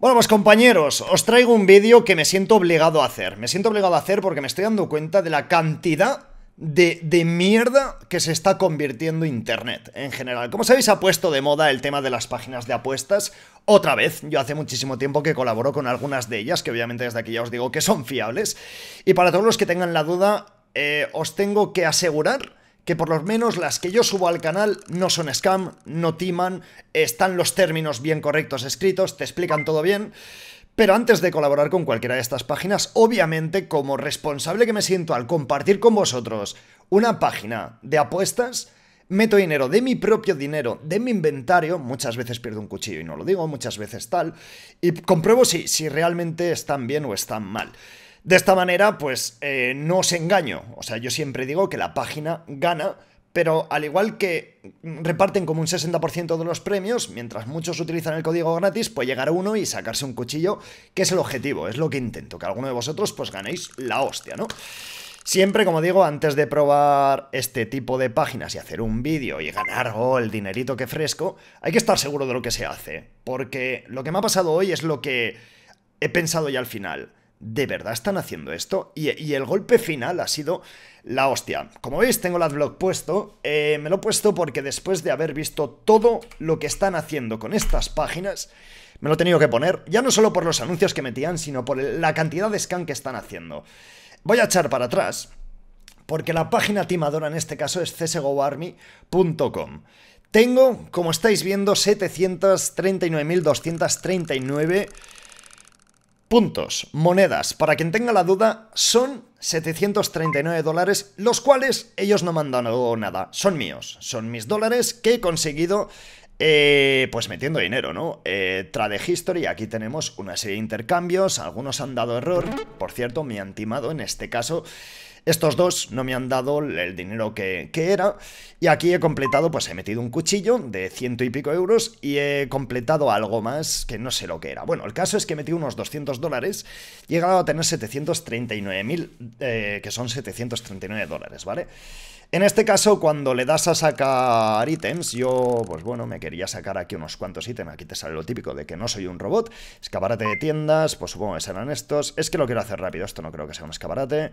Bueno, pues compañeros, os traigo un vídeo que me siento obligado a hacer. Me siento obligado a hacer porque me estoy dando cuenta de la cantidad de, mierda que se está convirtiendo Internet en general. Como sabéis, ha puesto de moda el tema de las páginas de apuestas. Otra vez, yo hace muchísimo tiempo que colaboro con algunas de ellas, que obviamente desde aquí ya os digo que son fiables. Y para todos los que tengan la duda, eh, os tengo que asegurar que por lo menos las que yo subo al canal no son scam, no timan, están los términos bien correctos escritos, te explican todo bien. Pero antes de colaborar con cualquiera de estas páginas, obviamente como responsable que me siento al compartir con vosotros una página de apuestas, meto dinero de mi propio dinero, de mi inventario, muchas veces pierdo un cuchillo y no lo digo, muchas veces tal, y compruebo si, si realmente están bien o están mal. De esta manera, pues eh, no os engaño. O sea, yo siempre digo que la página gana, pero al igual que reparten como un 60% de los premios, mientras muchos utilizan el código gratis, puede llegar uno y sacarse un cuchillo, que es el objetivo, es lo que intento, que alguno de vosotros pues ganéis la hostia, ¿no? Siempre, como digo, antes de probar este tipo de páginas y hacer un vídeo y ganar oh, el dinerito que fresco, hay que estar seguro de lo que se hace. Porque lo que me ha pasado hoy es lo que he pensado ya al final. ¿de verdad están haciendo esto? Y, el golpe final ha sido la hostia. Como veis, tengo el adblock puesto. Eh, me lo he puesto porque después de haber visto todo lo que están haciendo con estas páginas, me lo he tenido que poner, ya no solo por los anuncios que metían, sino por la cantidad de scan que están haciendo. Voy a echar para atrás, porque la página timadora en este caso es csgoarmy.com. Tengo, como estáis viendo, 739.239 Puntos, monedas, para quien tenga la duda, son 739 dólares, los cuales ellos no me han dado nada, son míos, son mis dólares que he conseguido eh, pues metiendo dinero, ¿no? Eh, Trade History, aquí tenemos una serie de intercambios, algunos han dado error, por cierto, me han timado en este caso, estos dos no me han dado el dinero que, era y aquí he completado, pues he metido un cuchillo de ciento y pico euros y he completado algo más que no sé lo que era. Bueno, el caso es que he metido unos 200 dólares, y llegado a tener 739.000, eh, que son 739 dólares, ¿vale? En este caso, cuando le das a sacar ítems, yo, pues bueno, me quería sacar aquí unos cuantos ítems, aquí te sale lo típico de que no soy un robot, escaparate de tiendas, pues supongo que serán estos, es que lo quiero hacer rápido, esto no creo que sea un escaparate...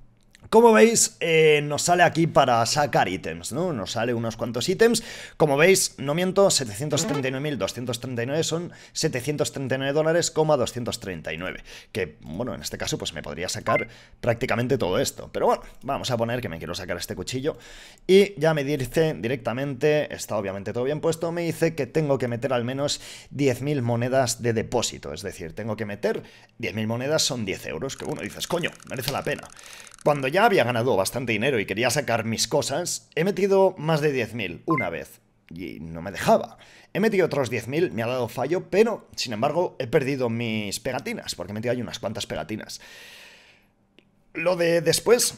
Como veis, eh, nos sale aquí para sacar ítems, ¿no? Nos sale unos cuantos ítems. Como veis, no miento, 739.239 son 739 dólares, 239. Que, bueno, en este caso, pues me podría sacar prácticamente todo esto. Pero bueno, vamos a poner que me quiero sacar este cuchillo. Y ya me dice directamente, está obviamente todo bien puesto, me dice que tengo que meter al menos 10.000 monedas de depósito. Es decir, tengo que meter 10.000 monedas, son 10 euros. Que bueno, dices, coño, merece la pena. Cuando ya había ganado bastante dinero y quería sacar mis cosas, he metido más de 10.000 una vez. Y no me dejaba. He metido otros 10.000, me ha dado fallo, pero sin embargo he perdido mis pegatinas, porque he metido ahí unas cuantas pegatinas. Lo de después,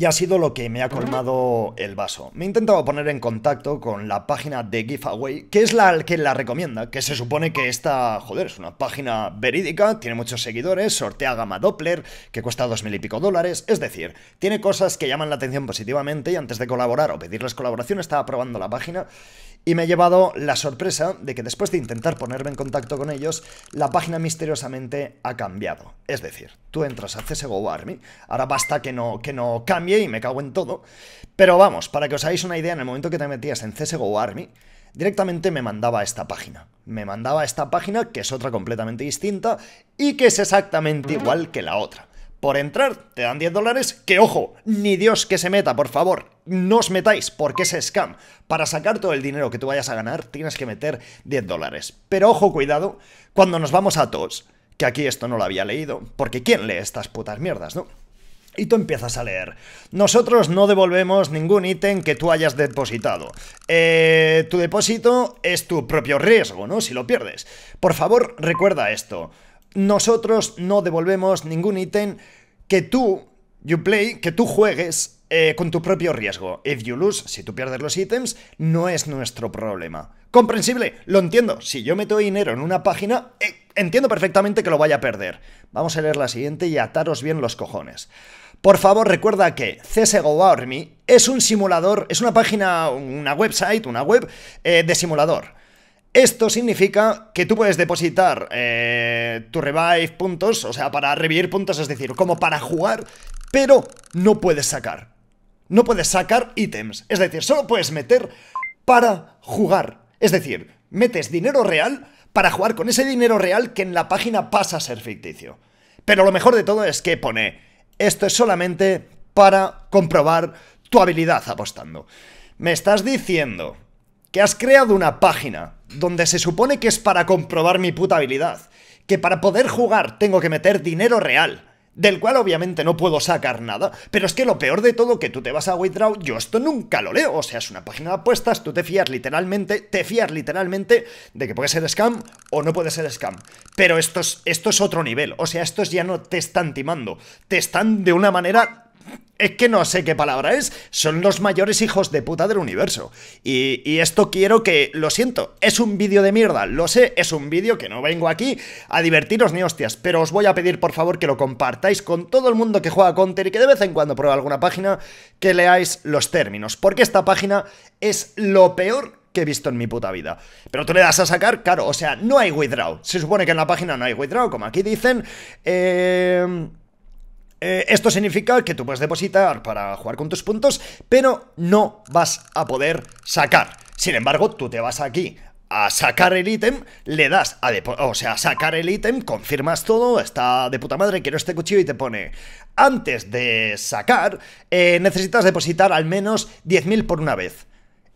y ha sido lo que me ha colmado el vaso. Me he intentado poner en contacto con la página de Giveaway, que es la que la recomienda, que se supone que esta, joder, es una página verídica, tiene muchos seguidores, sortea gama Doppler, que cuesta dos mil y pico dólares, es decir, tiene cosas que llaman la atención positivamente y antes de colaborar o pedirles colaboración estaba probando la página y me he llevado la sorpresa de que después de intentar ponerme en contacto con ellos, la página misteriosamente ha cambiado. Es decir, tú entras a CSGO Army, ahora basta que no, que no cambie y me cago en todo. Pero vamos, para que os hagáis una idea, en el momento que te metías en CSGO Army, directamente me mandaba esta página. Me mandaba esta página, que es otra completamente distinta y que es exactamente igual que la otra. Por entrar te dan 10 dólares, que ojo, ni Dios que se meta, por favor, no os metáis, porque es scam. Para sacar todo el dinero que tú vayas a ganar, tienes que meter 10 dólares. Pero ojo, cuidado, cuando nos vamos a TOS, que aquí esto no lo había leído, porque ¿quién lee estas putas mierdas, no? Y tú empiezas a leer. Nosotros no devolvemos ningún ítem que tú hayas depositado. Eh, tu depósito es tu propio riesgo, ¿no? Si lo pierdes. Por favor, recuerda esto. Nosotros no devolvemos ningún ítem que tú, you play, que tú juegues eh, con tu propio riesgo. If you lose, si tú pierdes los ítems, no es nuestro problema. ¿Comprensible? Lo entiendo. Si yo meto dinero en una página, eh, entiendo perfectamente que lo vaya a perder. Vamos a leer la siguiente y ataros bien los cojones. Por favor, recuerda que CSGO Army es un simulador, es una página, una website, una web eh, de simulador. Esto significa que tú puedes depositar eh, tu revive puntos, o sea, para revivir puntos, es decir, como para jugar, pero no puedes sacar. No puedes sacar ítems, es decir, solo puedes meter para jugar. Es decir, metes dinero real para jugar con ese dinero real que en la página pasa a ser ficticio. Pero lo mejor de todo es que pone, esto es solamente para comprobar tu habilidad apostando. Me estás diciendo que has creado una página donde se supone que es para comprobar mi puta habilidad, que para poder jugar tengo que meter dinero real del cual obviamente no puedo sacar nada, pero es que lo peor de todo que tú te vas a Withdraw, yo esto nunca lo leo, o sea, es una página de apuestas, tú te fías literalmente, te fías literalmente de que puede ser scam o no puede ser scam, pero esto esto es otro nivel, o sea, estos ya no te están timando, te están de una manera es que no sé qué palabra es, son los mayores hijos de puta del universo. Y, esto quiero que, lo siento, es un vídeo de mierda, lo sé, es un vídeo que no vengo aquí a divertiros ni hostias, pero os voy a pedir por favor que lo compartáis con todo el mundo que juega Counter y que de vez en cuando prueba alguna página, que leáis los términos, porque esta página es lo peor que he visto en mi puta vida. Pero tú le das a sacar, claro, o sea, no hay withdraw. Se supone que en la página no hay withdraw, como aquí dicen. Eh... Eh, esto significa que tú puedes depositar para jugar con tus puntos, pero no vas a poder sacar. Sin embargo, tú te vas aquí a sacar el ítem, le das a o sea, sacar el ítem, confirmas todo, está de puta madre, quiero este cuchillo y te pone, antes de sacar, eh, necesitas depositar al menos 10.000 por una vez.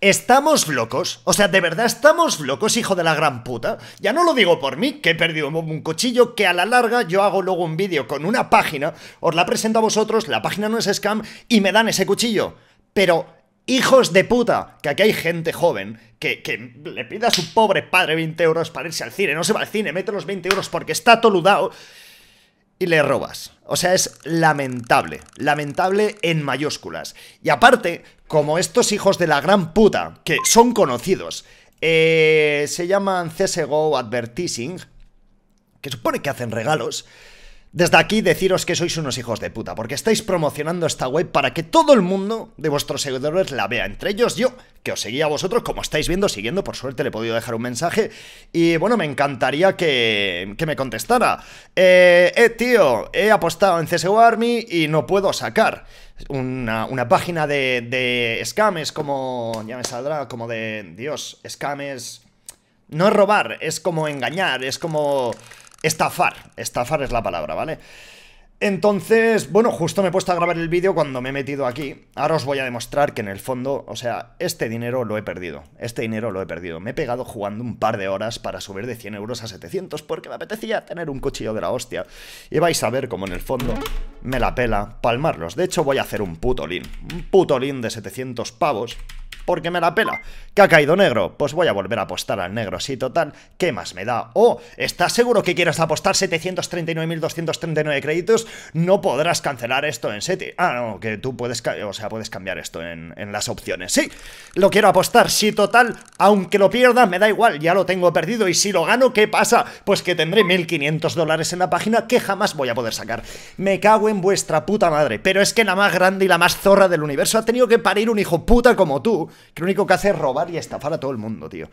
¿Estamos locos? O sea, ¿de verdad estamos locos, hijo de la gran puta? Ya no lo digo por mí, que he perdido un cuchillo, que a la larga yo hago luego un vídeo con una página, os la presento a vosotros, la página no es scam, y me dan ese cuchillo. Pero, hijos de puta, que aquí hay gente joven que, le pida a su pobre padre 20 euros para irse al cine, no se va al cine, mete los 20 euros porque está toludado y le robas. O sea, es lamentable, lamentable en mayúsculas. Y aparte, como estos hijos de la gran puta, que son conocidos, eh, se llaman CSGO Advertising, que supone que hacen regalos, desde aquí deciros que sois unos hijos de puta, porque estáis promocionando esta web para que todo el mundo de vuestros seguidores la vea, entre ellos yo, que os seguía a vosotros, como estáis viendo, siguiendo, por suerte le he podido dejar un mensaje, y bueno, me encantaría que, que me contestara. Eh, eh, tío, he apostado en CSGO Army y no puedo sacar. Una, página de, de como, ya me saldrá, como de, Dios, scams No es robar, es como engañar, es como Estafar, estafar es la palabra, ¿vale? Entonces, bueno, justo me he puesto a grabar el vídeo cuando me he metido aquí. Ahora os voy a demostrar que en el fondo, o sea, este dinero lo he perdido. Este dinero lo he perdido. Me he pegado jugando un par de horas para subir de 100 euros a 700 porque me apetecía tener un cuchillo de la hostia. Y vais a ver cómo en el fondo me la pela palmarlos. De hecho, voy a hacer un putolín. Un putolín de 700 pavos porque me la pela. ¿Qué ha caído negro? Pues voy a volver a apostar al negro, sí, total. ¿Qué más me da? Oh, ¿estás seguro que quieres apostar 739.239 créditos? No podrás cancelar esto en SETI. Ah, no, que tú puedes, o sea, puedes cambiar esto en, en las opciones. Sí, lo quiero apostar, sí, total. Aunque lo pierda, me da igual, ya lo tengo perdido. Y si lo gano, ¿qué pasa? Pues que tendré 1.500 dólares en la página que jamás voy a poder sacar. Me cago en vuestra puta madre. Pero es que la más grande y la más zorra del universo ha tenido que parir un hijo puta como tú que lo único que hace es robar y estafar a todo el mundo, tío.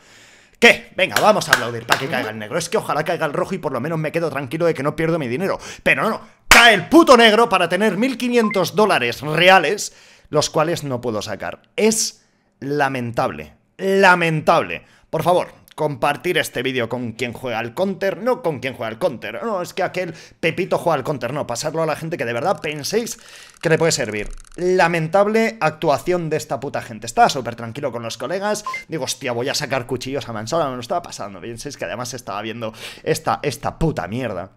¿Qué? Venga, vamos a aplaudir para que caiga el negro. Es que ojalá caiga el rojo y por lo menos me quedo tranquilo de que no pierdo mi dinero. Pero no, no. Cae el puto negro para tener 1.500 dólares reales, los cuales no puedo sacar. Es lamentable. Lamentable. Por favor, compartir este vídeo con quien juega al counter, no con quien juega al counter, no, es que aquel Pepito juega al counter, no, pasarlo a la gente que de verdad penséis que le puede servir. Lamentable actuación de esta puta gente. Estaba súper tranquilo con los colegas, digo, hostia, voy a sacar cuchillos a Mansola, me lo estaba pasando, penséis que además estaba viendo esta, esta puta mierda.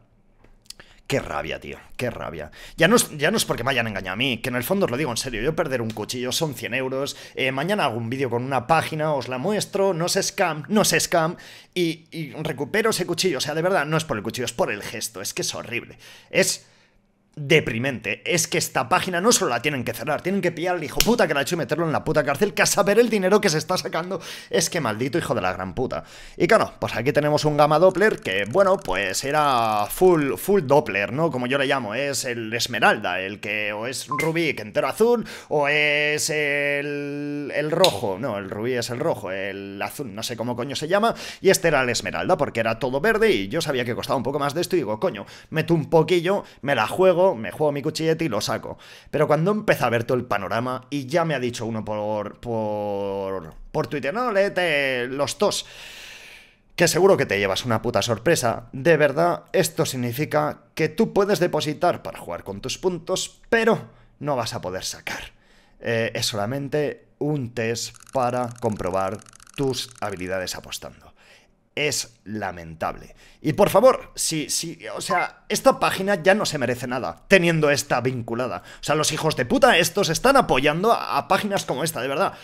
Qué rabia, tío, qué rabia. Ya no, es, ya no es porque me hayan engañado a mí, que en el fondo os lo digo en serio, yo perder un cuchillo son 100 euros, eh, mañana hago un vídeo con una página, os la muestro, no se scam, no se scam, y, y recupero ese cuchillo, o sea, de verdad, no es por el cuchillo, es por el gesto, es que es horrible. Es deprimente es que esta página no solo la tienen que cerrar, tienen que pillar al hijo puta que la ha hecho y meterlo en la puta cárcel, que a saber el dinero que se está sacando es que maldito hijo de la gran puta. Y claro, pues aquí tenemos un gama Doppler que, bueno, pues era full, full Doppler, ¿no? Como yo le llamo, es el esmeralda, el que o es rubí que entero azul, o es el, el rojo, no, el rubí es el rojo, el azul, no sé cómo coño se llama, y este era el esmeralda porque era todo verde y yo sabía que costaba un poco más de esto y digo, coño, meto un poquillo, me la juego, me juego mi cuchillete y lo saco. Pero cuando empieza a ver todo el panorama, y ya me ha dicho uno por, por, por Twitter, no, léete los dos que seguro que te llevas una puta sorpresa. De verdad, esto significa que tú puedes depositar para jugar con tus puntos, pero no vas a poder sacar. Eh, es solamente un test para comprobar tus habilidades apostando es lamentable. Y por favor, si, si, o sea, esta página ya no se merece nada, teniendo esta vinculada. O sea, los hijos de puta estos están apoyando a, páginas como esta, de verdad.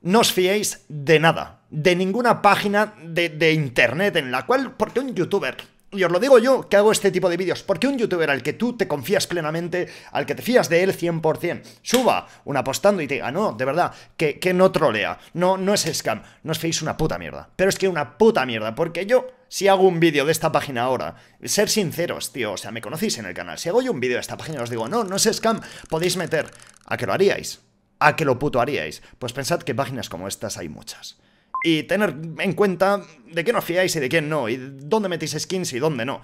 No os fiéis de nada, de ninguna página de, de internet en la cual, porque un youtuber y os lo digo yo, que hago este tipo de vídeos, porque un youtuber al que tú te confías plenamente, al que te fías de él 100%, suba un apostando y te diga, no, de verdad, que, que no trolea, no, no es scam, no os feis una puta mierda. Pero es que una puta mierda, porque yo, si hago un vídeo de esta página ahora, ser sinceros, tío, o sea, me conocéis en el canal, si hago yo un vídeo de esta página os digo, no, no es scam, podéis meter, ¿a qué lo haríais? ¿A qué lo puto haríais? Pues pensad que páginas como estas hay muchas y tener en cuenta de qué nos fiáis y de quién no, y dónde metéis skins y dónde no.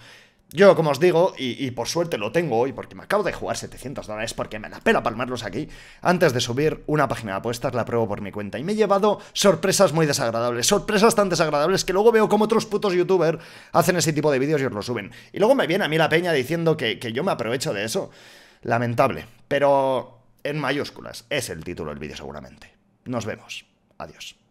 Yo, como os digo, y, por suerte lo tengo hoy, porque me acabo de jugar 700 dólares, porque me la pela palmarlos aquí, antes de subir una página de apuestas la pruebo por mi cuenta. Y me he llevado sorpresas muy desagradables, sorpresas tan desagradables que luego veo como otros putos youtubers hacen ese tipo de vídeos y os lo suben. Y luego me viene a mí la peña diciendo que yo me aprovecho de eso. Lamentable, pero en mayúsculas es el título del vídeo seguramente. Nos vemos. Adiós.